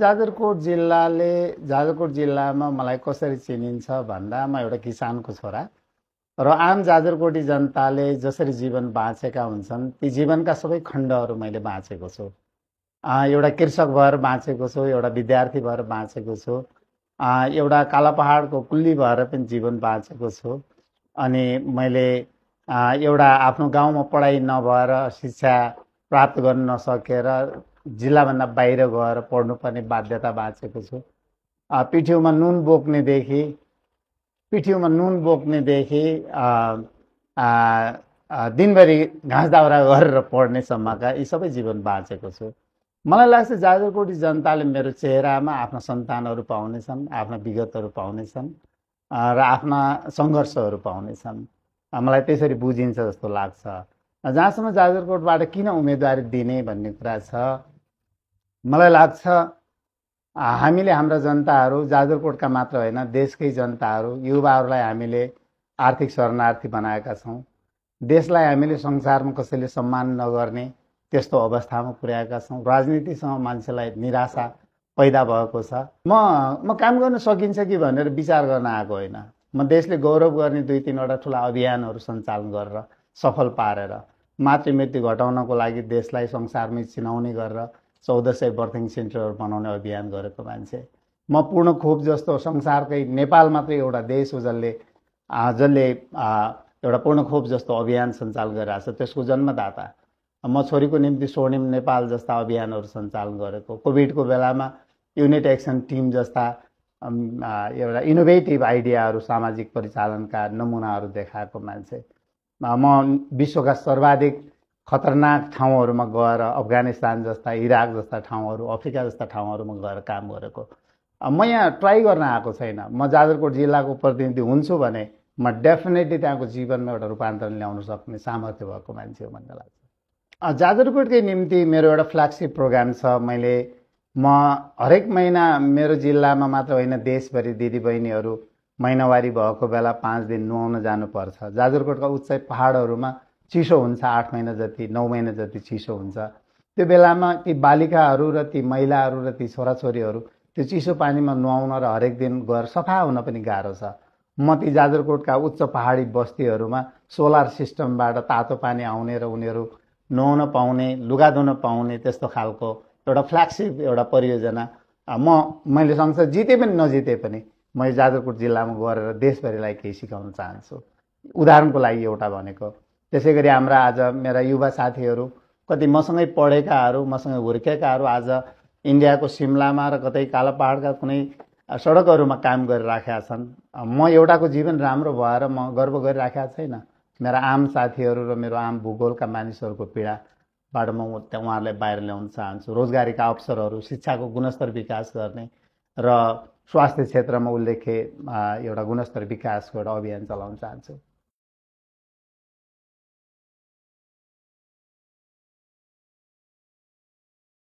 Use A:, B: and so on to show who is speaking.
A: जाजरकोट जिल्लाले जाजरकोट जिल्लामा मलाई कसरी चिनिन्छ भन्दा म एउटा किसानको छोरा र आम जाजरकोटी जनताले जसरी जीवन बाँचेका हुन्छन् ती जीवनका सबै खण्डहरू मैले बाँचेको छु एउटा कृषक भएर बाँचेको छु एउटा विद्यार्थी भएर बाँचेको छु एउटा काला पहाडको कुल्ली भएर पनि जीवन बाँचेको छु अनि मैले एउटा आफ्नो गाउँमा पढाइ नभएर शिक्षा प्राप्त गर्न नसकेर जिल्लाभन्दा बाहिर गएर पढ्नुपर्ने बाध्यता बाँचेको छु पिठ्यौमा नुन बोक्नेदेखि पिठ्यौमा नुन बोक्नेदेखि दिनभरि घाँस दाउरा गरेर पढ्नेसम्मका यी सबै जीवन बाँचेको छु मलाई लाग्छ जाजरकोटी जनताले मेरो चेहरामा आफ्ना सन्तानहरू पाउनेछन् आफ्ना विगतहरू पाउनेछन् र आफ्ना सङ्घर्षहरू पाउनेछन् मलाई त्यसरी बुझिन्छ जस्तो लाग्छ जहाँसम्म जाजरकोटबाट किन उम्मेदवारी दिने भन्ने कुरा छ मलाई लाग्छ हामीले हाम्रा जनताहरू जाजरकोटका मात्र होइन देशकै जनताहरू युवाहरूलाई हामीले आर्थिक शरणार्थी बनाएका छौँ देशलाई हामीले संसारमा कसैले सम्मान नगर्ने त्यस्तो अवस्थामा पुर्याएका छौँ राजनीतिसँग मान्छेलाई निराशा पैदा भएको छ म म काम गर्न सकिन्छ कि भनेर विचार गर्न आएको होइन म देशले गौरव गर्ने दुई तिनवटा ठुला अभियानहरू सञ्चालन गरेर सफल पारेर मृत्यु घटाउनको लागि देशलाई संसारमै चिनाउने गरेर चौध सय बर्थिङ सेन्टरहरू बनाउने अभियान गरेको मान्छे म पूर्ण खोप जस्तो संसारकै नेपाल मात्रै एउटा देश हो जसले जसले एउटा पूर्ण खोप जस्तो अभियान सञ्चालन गरिरहेको छ त्यसको जन्मदाता म छोरीको निम्ति स्वर्णिम नेपाल जस्ता अभियानहरू सञ्चालन गरेको कोभिडको बेलामा युनिट एक्सन टिम जस्ता एउटा इनोभेटिभ आइडियाहरू सामाजिक परिचालनका नमुनाहरू देखाएको मान्छे म विश्वका सर्वाधिक खतरनाक ठाउँहरूमा गएर अफगानिस्तान जस्ता इराक जस्ता ठाउँहरू अफ्रिका जस्ता ठाउँहरूमा गएर काम गरेको म यहाँ ट्राई गर्न आएको छैन म जाजरकोट जिल्लाको प्रतिनिधि हुन्छु भने म डेफिनेटली त्यहाँको जीवनमा एउटा रूपान्तरण ल्याउन सक्ने सामर्थ्य भएको मान्छे हो भन्ने लाग्छ जाजरकोटकै निम्ति मेरो एउटा फ्ल्यागसिप प्रोग्राम छ मैले म हरेक महिना मेरो जिल्लामा मात्र होइन देशभरि दिदीबहिनीहरू महिनावारी भएको बेला पाँच दिन नुहाउन जानुपर्छ जाजरकोटका उच्च पहाडहरूमा चिसो हुन्छ आठ महिना जति नौ महिना जति चिसो हुन्छ त्यो बेलामा ती बालिकाहरू र ती महिलाहरू र ती छोराछोरीहरू त्यो चिसो पानीमा नुहाउन र हरेक दिन गएर सफा हुन पनि गाह्रो छ म ती जाजरकोटका उच्च पहाडी बस्तीहरूमा सोलर सिस्टमबाट तातो पानी आउने र उनीहरू नुहाउन पाउने लुगा धुन पाउने त्यस्तो खालको एउटा फ्ल्यागसिप एउटा परियोजना म मैले संसद जिते पनि नजिते पनि म यो जाजरकोट जिल्लामा गएर देशभरिलाई केही सिकाउन चाहन्छु उदाहरणको लागि एउटा भनेको त्यसै गरी हाम्रा आज मेरा युवा साथीहरू कति मसँगै पढेकाहरू मसँगै हुर्केकाहरू आज इन्डियाको सिमलामा र कतै पाहाडका कुनै सडकहरूमा काम गरिराखेका छन् म एउटाको जीवन राम्रो भएर म गर्व गरिराखेका छैन मेरा आम साथीहरू र मेरो आम भूगोलका मानिसहरूको पीडाबाट म उहाँहरूलाई बाहिर ल्याउन चाहन्छु रोजगारीका अवसरहरू शिक्षाको गुणस्तर विकास गर्ने र स्वास्थ्य क्षेत्रमा उल्लेख्य एउटा गुणस्तर विकासको एउटा अभियान चलाउन चाहन्छु